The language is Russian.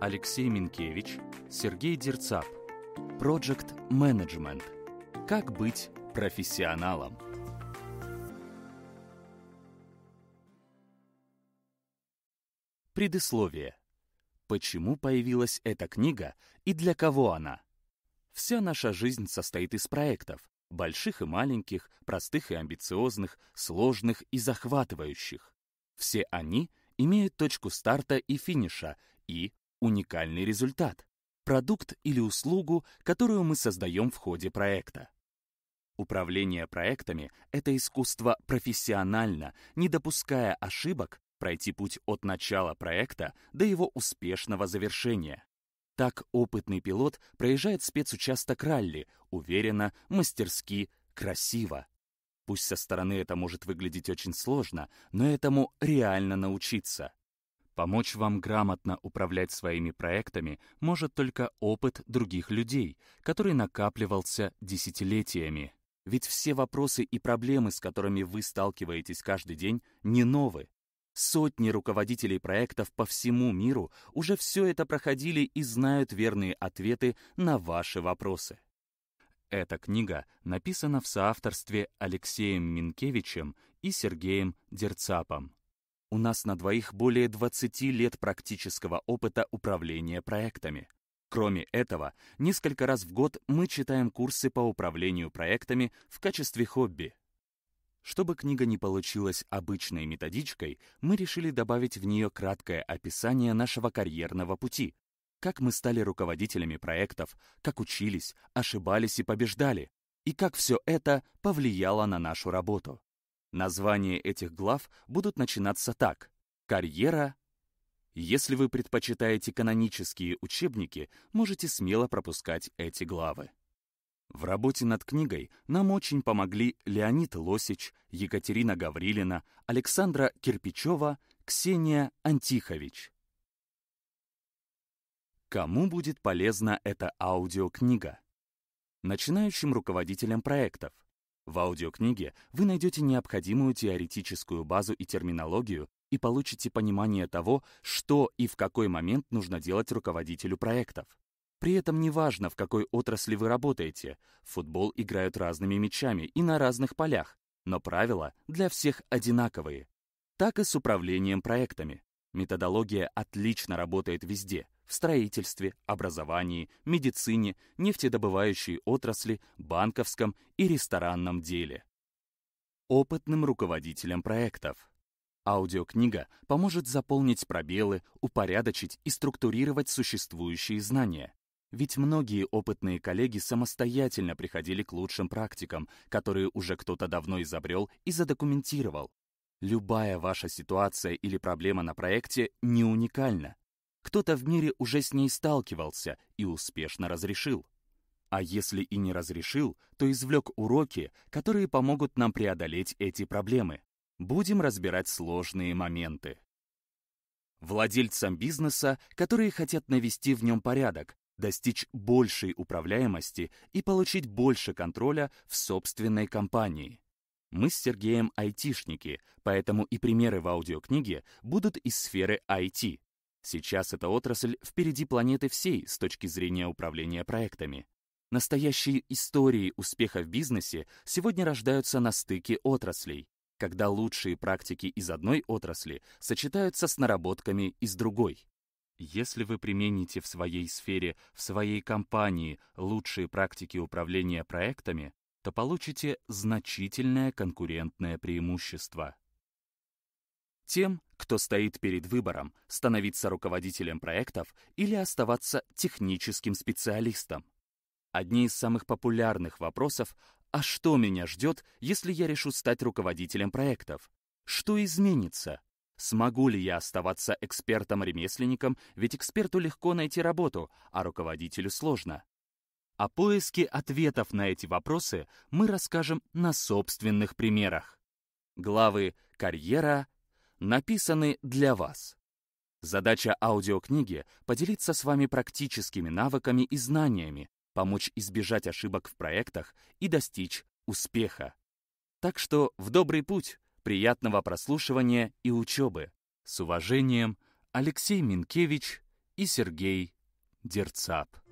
Алексей Минкевич, Сергей Дерцап. Проект Менеджмент. Как быть профессионалом? Предисловие. Почему появилась эта книга и для кого она? Вся наша жизнь состоит из проектов, больших и маленьких, простых и амбициозных, сложных и захватывающих. Все они имеют точку старта и финиша и, уникальный результат, продукт или услугу, которую мы создаем в ходе проекта. Управление проектами — это искусство профессионально, не допуская ошибок, пройти путь от начала проекта до его успешного завершения. Так опытный пилот проезжает спецучасток ралли, уверенно, мастерски, красиво. Пусть со стороны это может выглядеть очень сложно, но этому реально научиться. Помочь вам грамотно управлять своими проектами может только опыт других людей, который накапливался десятилетиями. Ведь все вопросы и проблемы, с которыми вы сталкиваетесь каждый день, не новые. Сотни руководителей проектов по всему миру уже все это проходили и знают верные ответы на ваши вопросы. Эта книга написана в соавторстве Алексеем Минкевичем и Сергеем Дерцапом. У нас на двоих более 20 лет практического опыта управления проектами. Кроме этого, несколько раз в год мы читаем курсы по управлению проектами в качестве хобби. Чтобы книга не получилась обычной методичкой, мы решили добавить в нее краткое описание нашего карьерного пути. Как мы стали руководителями проектов, как учились, ошибались и побеждали, и как все это повлияло на нашу работу. Названия этих глав будут начинаться так. Карьера. Если вы предпочитаете канонические учебники, можете смело пропускать эти главы. В работе над книгой нам очень помогли Леонид Лосич, Екатерина Гаврилина, Александра Кирпичева, Ксения Антихович. Кому будет полезна эта аудиокнига? Начинающим руководителям проектов – в аудиокниге вы найдете необходимую теоретическую базу и терминологию и получите понимание того, что и в какой момент нужно делать руководителю проектов. При этом не важно, в какой отрасли вы работаете, в футбол играют разными мячами и на разных полях, но правила для всех одинаковые. Так и с управлением проектами. Методология отлично работает везде, в строительстве, образовании, медицине, нефтедобывающей отрасли, банковском и ресторанном деле. Опытным руководителем проектов. Аудиокнига поможет заполнить пробелы, упорядочить и структурировать существующие знания. Ведь многие опытные коллеги самостоятельно приходили к лучшим практикам, которые уже кто-то давно изобрел и задокументировал. Любая ваша ситуация или проблема на проекте не уникальна кто-то в мире уже с ней сталкивался и успешно разрешил. А если и не разрешил, то извлек уроки, которые помогут нам преодолеть эти проблемы. Будем разбирать сложные моменты. Владельцам бизнеса, которые хотят навести в нем порядок, достичь большей управляемости и получить больше контроля в собственной компании. Мы с Сергеем айтишники, поэтому и примеры в аудиокниге будут из сферы IT. Сейчас эта отрасль впереди планеты всей с точки зрения управления проектами. Настоящие истории успеха в бизнесе сегодня рождаются на стыке отраслей, когда лучшие практики из одной отрасли сочетаются с наработками из другой. Если вы примените в своей сфере, в своей компании лучшие практики управления проектами, то получите значительное конкурентное преимущество тем, кто стоит перед выбором – становиться руководителем проектов или оставаться техническим специалистом. Одни из самых популярных вопросов – «А что меня ждет, если я решу стать руководителем проектов? Что изменится? Смогу ли я оставаться экспертом-ремесленником, ведь эксперту легко найти работу, а руководителю сложно?» О поиске ответов на эти вопросы мы расскажем на собственных примерах. Главы «Карьера», написаны для вас. Задача аудиокниги — поделиться с вами практическими навыками и знаниями, помочь избежать ошибок в проектах и достичь успеха. Так что в добрый путь, приятного прослушивания и учебы. С уважением, Алексей Минкевич и Сергей Дерцап.